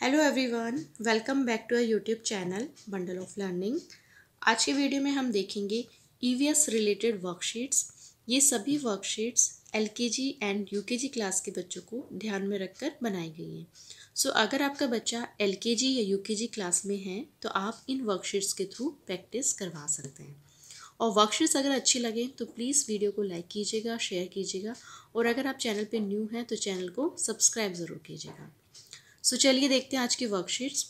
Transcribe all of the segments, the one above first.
Hello everyone welcome back to our YouTube channel bundle of learning आज के video में हम देखेंगे ई रिलेटेड वर्कशीट्स ये सभी worksheets L and U class के बच्चों को ध्यान में रखकर बनाई गई हैं सो so, अगर आपका बच्चा एल या यू क्लास में है तो आप इन वर्कशीट्स के थ्रू प्रैक्टिस करवा सकते हैं और वर्कशीट्स अगर अच्छी लगे तो प्लीज़ वीडियो को लाइक कीजिएगा शेयर कीजिएगा और अगर आप चैनल पर न्यू हैं तो चैनल को सब्सक्राइब ज़रूर कीजिएगा सो चलिए देखते हैं आज की वर्कशीट्स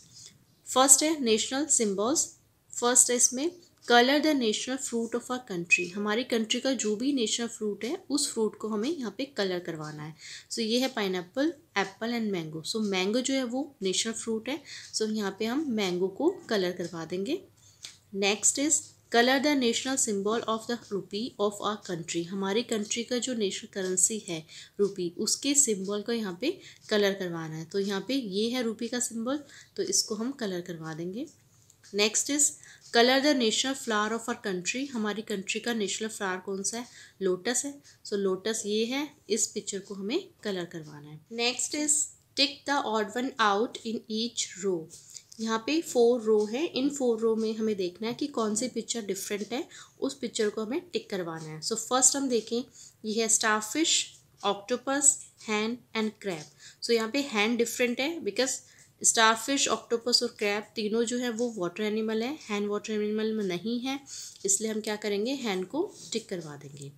फर्स्ट है नेशनल सिम्बल्स फर्स्ट है इसमें colour the national fruit of our country हमारी कंट्री का जो भी नेशनल फ्रूट है उस फ्रूट को हमें यहाँ पे कलर करवाना है सो so, ये है pineapple apple and mango so mango जो है वो नेशनल फ्रूट है सो so, यहाँ पे हम मैंगो को कलर करवा देंगे next is colour the national symbol of the rupee of our country हमारी कंट्री का जो नेशनल करेंसी है रूपी उसके सिंबल को यहाँ पे कलर करवाना है तो यहाँ पे ये है रूपी का सिंबल तो इसको हम कलर करवा देंगे next is colour the national flower of our country हमारी कंट्री का नेशनल फ्लावर कौन सा है लोटस है सो so, लोटस ये है इस पिक्चर को हमें कलर करवाना है next is tick the odd one out in each row यहाँ पे फोर रो है इन फोर रो में हमें देखना है कि कौन सी पिक्चर डिफरेंट है उस पिक्चर को हमें टिक करवाना है सो so, फर्स्ट हम देखें ये है starfish fish octopus hand and crab so यहाँ पे हैंड डिफरेंट है बिकॉज स्टाफिश फिश ऑक्टोपस और क्रैब तीनों जो है वो वाटर एनिमल है हैंड वाटर एनिमल में नहीं है इसलिए हम क्या करेंगे हैंड को टिक करवा देंगे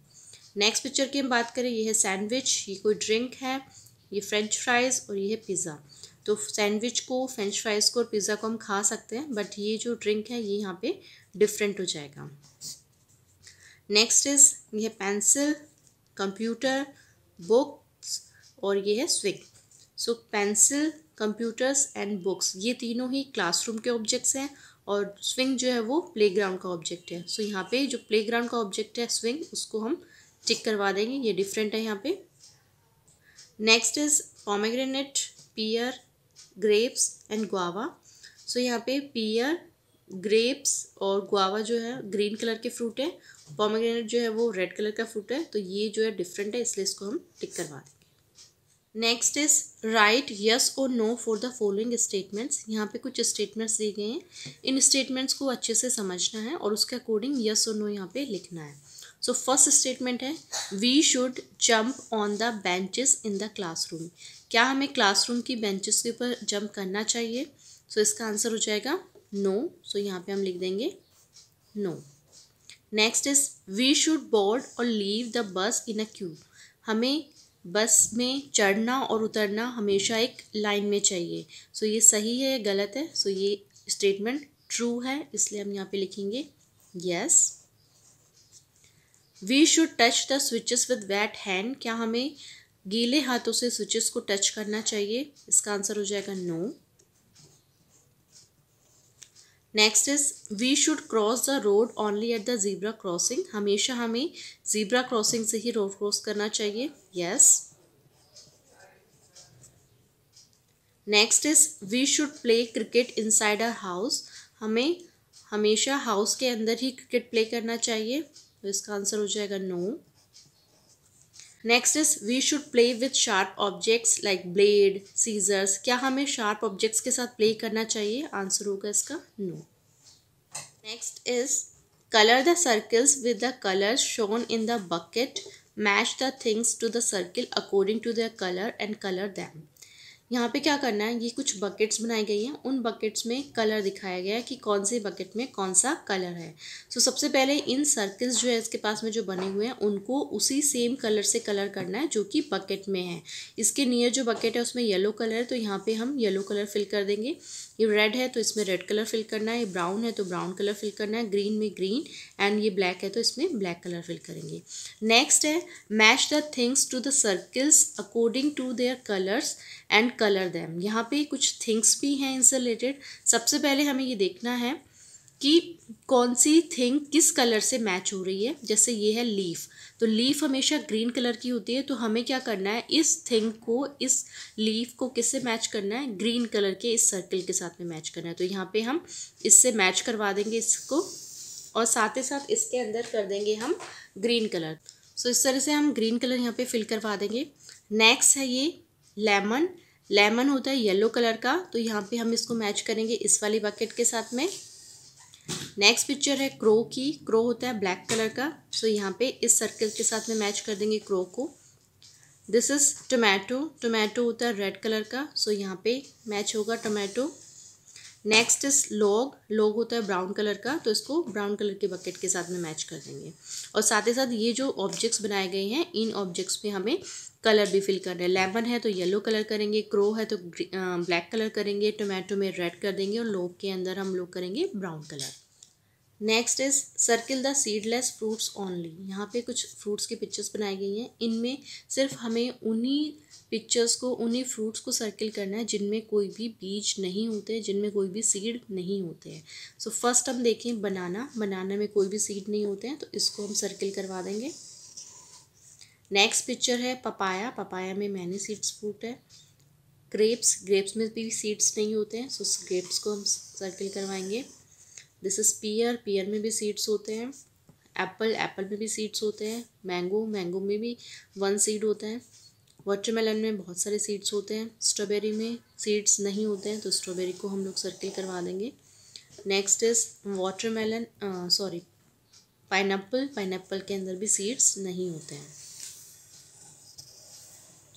नेक्स्ट पिक्चर की हम बात करें यह है सैंडविच ये कोई ड्रिंक है ये फ्रेंच फ्राइज़ और ये है पिज़्ज़ा तो सैंडविच को फ्रेंच फ्राइज़ को और पिज़्ज़ा को हम खा सकते हैं बट ये जो ड्रिंक है ये यहाँ पे डिफरेंट हो जाएगा नेक्स्ट इज़ ये पेंसिल कंप्यूटर बुक्स और ये है swing so pencil computers and books ये तीनों ही क्लासरूम के ऑब्जेक्ट्स हैं और स्विंग जो है वो प्लेग्राउंड का ऑब्जेक्ट है सो so, यहाँ पे जो प्लेग्राउंड का ऑब्जेक्ट है स्विंग उसको हम टिक करवा देंगे ये डिफरेंट है यहाँ पे next is pomegranate pear grapes and guava so यहाँ पे पियर ग्रेप्स और गुआवा जो है ग्रीन कलर के फ्रूट है पॉमग्रेनेट जो है वो रेड कलर का फ्रूट है तो ये जो है डिफरेंट है इसलिए इसको हम टिक करवा देंगे नेक्स्ट इज राइट यस और no for the following statements यहाँ पे कुछ स्टेटमेंट्स दिए गए हैं इन स्टेटमेंट्स को अच्छे से समझना है और उसके अकॉर्डिंग यस और नो यहाँ पे लिखना है सो फर्स्ट स्टेटमेंट है we should jump on the benches in the classroom क्या हमें क्लासरूम की बेंचेस के ऊपर जंप करना चाहिए सो so, इसका आंसर हो जाएगा नो no. सो so, यहाँ पे हम लिख देंगे no next is we should board और leave the bus in a Q हमें बस में चढ़ना और उतरना हमेशा एक लाइन में चाहिए सो so, ये सही है या गलत है सो so, ये स्टेटमेंट ट्रू है इसलिए हम यहाँ पे लिखेंगे yes yes. We should touch the switches with wet hand क्या हमें गीले हाथों से स्विचेस को टच करना चाहिए इसका आंसर हो जाएगा no next is we should cross the road only at the zebra crossing हमेशा हमें जीब्रा क्रॉसिंग से ही रोड क्रॉस करना चाहिए yes next is we should play cricket inside our house हमें हमेशा हाउस के अंदर ही क्रिकेट प्ले करना चाहिए तो इसका आंसर हो जाएगा no next is we should play with sharp objects like blade scissors क्या हमें शार्प ऑब्जेक्ट्स के साथ प्ले करना चाहिए आंसर होगा इसका no next is colour the circles with the colour shown in the bucket match the things to the circle according to the colour and colour them यहाँ पे क्या करना है ये कुछ बकेट्स बनाई गई हैं उन बकेट्स में कलर दिखाया गया है कि कौन से बकेट में कौन सा कलर है सो so, सबसे पहले इन सर्कल्स जो है इसके पास में जो बने हुए हैं उनको उसी सेम कलर से कलर करना है जो कि बकेट में है इसके नियर जो बकेट है उसमें येलो कलर है तो यहाँ पे हम येलो कलर फिल कर देंगे ये रेड है तो इसमें रेड कलर फिल करना है ये ब्राउन है तो ब्राउन कलर फिल करना है ग्रीन में ग्रीन एंड ये ब्लैक है तो इसमें ब्लैक कलर फिल करेंगे नेक्स्ट है match the things to the circles according to their colours and colour them यहाँ पे कुछ थिंग्स भी हैं इनसे रिलेटेड सबसे पहले हमें ये देखना है कि कौन सी थिंग किस कलर से मैच हो रही है जैसे ये है लीफ तो लीफ हमेशा ग्रीन कलर की होती है तो हमें क्या करना है इस थिंग को इस लीफ को किससे मैच करना है ग्रीन कलर के इस सर्कल के साथ में मैच करना है तो यहाँ पे हम इससे मैच करवा देंगे इसको और साथ ही साथ इसके अंदर कर देंगे हम ग्रीन कलर सो so, इस तरह से हम ग्रीन कलर यहाँ पे फिल करवा देंगे नेक्स्ट है ये लेमन लेमन होता है येलो कलर का तो यहाँ पे हम इसको मैच करेंगे इस वाली बकेट के साथ में नेक्स्ट पिक्चर है क्रो की क्रो होता है ब्लैक कलर का सो so, यहाँ पे इस सर्कल के साथ में मैच कर देंगे क्रो को दिस इज़ टोमेटो टोमेटो होता है रेड कलर का सो so, यहाँ पे मैच होगा tomato next is log log होता है ब्राउन कलर का तो इसको ब्राउन कलर के बकेट के साथ में मैच कर देंगे और साथ ही साथ ये जो ऑब्जेक्ट्स बनाए गए हैं इन ऑब्जेक्ट्स पे हमें कलर भी फिल कर रहे हैं लेमन है तो येलो कलर करेंगे क्रो है तो ब्लैक कलर करेंगे टोमेटो में रेड कर देंगे और लोब के अंदर हम लोग करेंगे brown colour next is circle the seedless fruits only यहाँ पे कुछ फ्रूट्स की पिक्चर्स बनाई गई हैं इनमें सिर्फ हमें उन्हीं पिक्चर्स को उन्हीं फ्रूट्स को सर्किल करना है जिनमें कोई भी बीज नहीं होते जिनमें कोई भी सीड नहीं होते हैं सो फर्स्ट हम देखें बनाना बनाना में कोई भी सीड नहीं होते हैं तो इसको हम सर्किल करवा देंगे नेक्स्ट पिक्चर है पपाया पपाया में मैनी सीड्स फ्रूट है ग्रेप्स ग्रेप्स में भी सीड्स नहीं होते हैं सो ग्रेप्स को हम सर्किल करवाएंगे दिस इज़ पियर पियर में भी सीड्स होते हैं एप्पल एप्पल में भी सीड्स होते हैं मैंगो मैंगो में भी वन सीड होता है वाटरमेलन में बहुत सारे सीड्स होते हैं स्ट्रॉबेरी में सीड्स नहीं होते हैं तो स्ट्रॉबेरी को हम लोग सर्किल करवा देंगे next is watermelon sorry pineapple pineapple के अंदर भी सीड्स नहीं होते हैं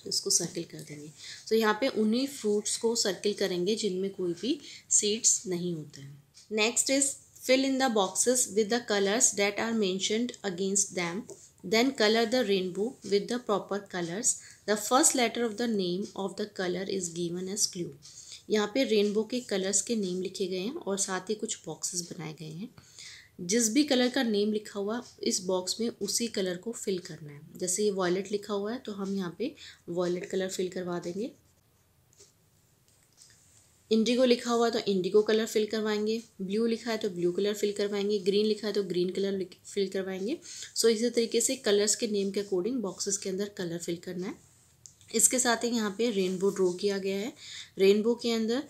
इसको सर्किल कर देंगे तो यहाँ पे उन्हीं फ्रूट्स को सर्किल करेंगे जिनमें कोई भी सीड्स नहीं होते हैं next is fill in the boxes with the colours that are mentioned against them then colour the rainbow with the proper colours the first letter of the name of the colour is given as clue यहाँ पे rainbow के colours के name लिखे गए हैं और साथ ही कुछ बॉक्सेस बनाए गए हैं जिस भी कलर का नेम लिखा हुआ इस बॉक्स में उसी कलर को फिल करना है जैसे ये वॉयलेट लिखा हुआ है तो हम यहाँ पे वॉयलेट कलर फिल करवा देंगे इंडिगो लिखा हुआ है तो इंडिगो कलर फिल करवाएंगे ब्लू लिखा है तो ब्लू कलर फिल करवाएंगे ग्रीन लिखा है तो ग्रीन कलर फिल करवाएंगे सो इसी तरीके से कलर्स के नेम के अकॉर्डिंग बॉक्सेस के अंदर कलर फिल करना है इसके साथ ही यहाँ पे रेनबो ड्रॉ किया गया है रेनबो के अंदर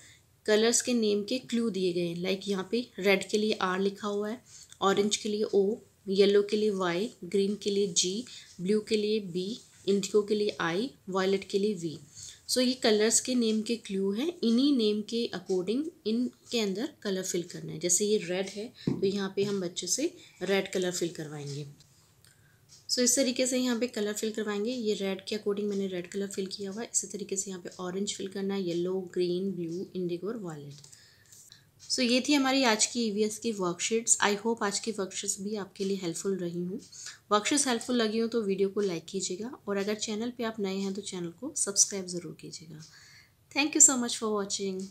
कलर्स के नेम के क्लू दिए गए हैं लाइक यहाँ पे रेड के लिए आर लिखा हुआ है ऑरेंज के लिए ओ येलो के लिए वाई ग्रीन के लिए जी ब्लू के लिए बी इंडिको के लिए आई वायलेट के लिए वी सो so, ये कलर्स के नेम के क्लू हैं इन्हीं नेम के अकॉर्डिंग इनके अंदर कलर फिल करना है जैसे ये रेड है तो यहाँ पे हम बच्चे से रेड कलर फिल करवाएंगे सो so, इस तरीके से यहाँ पे कलर फिल करवाएंगे ये रेड के अकॉर्डिंग मैंने रेड कलर फिल किया हुआ है इसी तरीके से यहाँ पे ऑरेंज फिल करना है येलो ग्रीन ब्लू इंडिगो और वॉलेट सो ये थी हमारी आज की ई e की वर्कशीट्स आई होप आज की वर्कशीट्स भी आपके लिए हेल्पफुल रही हूँ वर्कशीट्स हेल्पफुल लगी हो तो वीडियो को लाइक कीजिएगा और अगर चैनल पर आप नए हैं तो चैनल को सब्सक्राइब ज़रूर कीजिएगा thank you so much for watching